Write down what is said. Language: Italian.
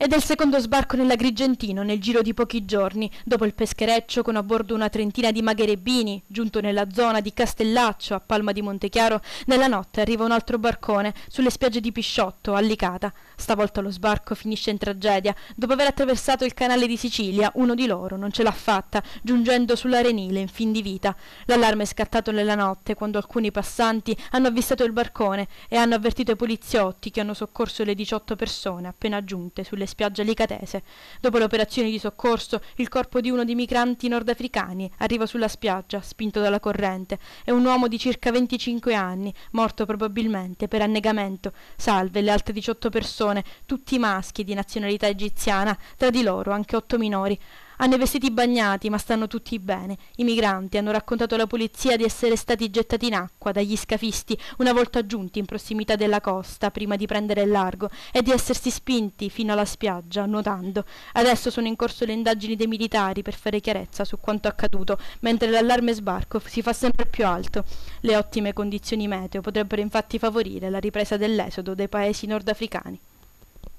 e del secondo sbarco nell'Agrigentino nel giro di pochi giorni, dopo il peschereccio con a bordo una trentina di magherebini, giunto nella zona di Castellaccio, a Palma di Montechiaro, nella notte arriva un altro barcone sulle spiagge di Pisciotto, a Licata. Stavolta lo sbarco finisce in tragedia. Dopo aver attraversato il canale di Sicilia, uno di loro non ce l'ha fatta, giungendo sull'arenile in fin di vita. L'allarme è scattato nella notte, quando alcuni passanti hanno avvistato il barcone e hanno avvertito i poliziotti che hanno soccorso le 18 persone appena giunte sulle spiagge licatese. Dopo le operazioni di soccorso, il corpo di uno dei migranti nordafricani arriva sulla spiaggia, spinto dalla corrente. È un uomo di circa 25 anni, morto probabilmente per annegamento. Salve le altre 18 persone, tutti maschi di nazionalità egiziana, tra di loro anche otto minori. Hanno i vestiti bagnati, ma stanno tutti bene. I migranti hanno raccontato alla polizia di essere stati gettati in acqua dagli scafisti una volta giunti in prossimità della costa, prima di prendere il largo, e di essersi spinti fino alla spiaggia, nuotando. Adesso sono in corso le indagini dei militari per fare chiarezza su quanto accaduto, mentre l'allarme sbarco si fa sempre più alto. Le ottime condizioni meteo potrebbero infatti favorire la ripresa dell'esodo dei paesi nordafricani.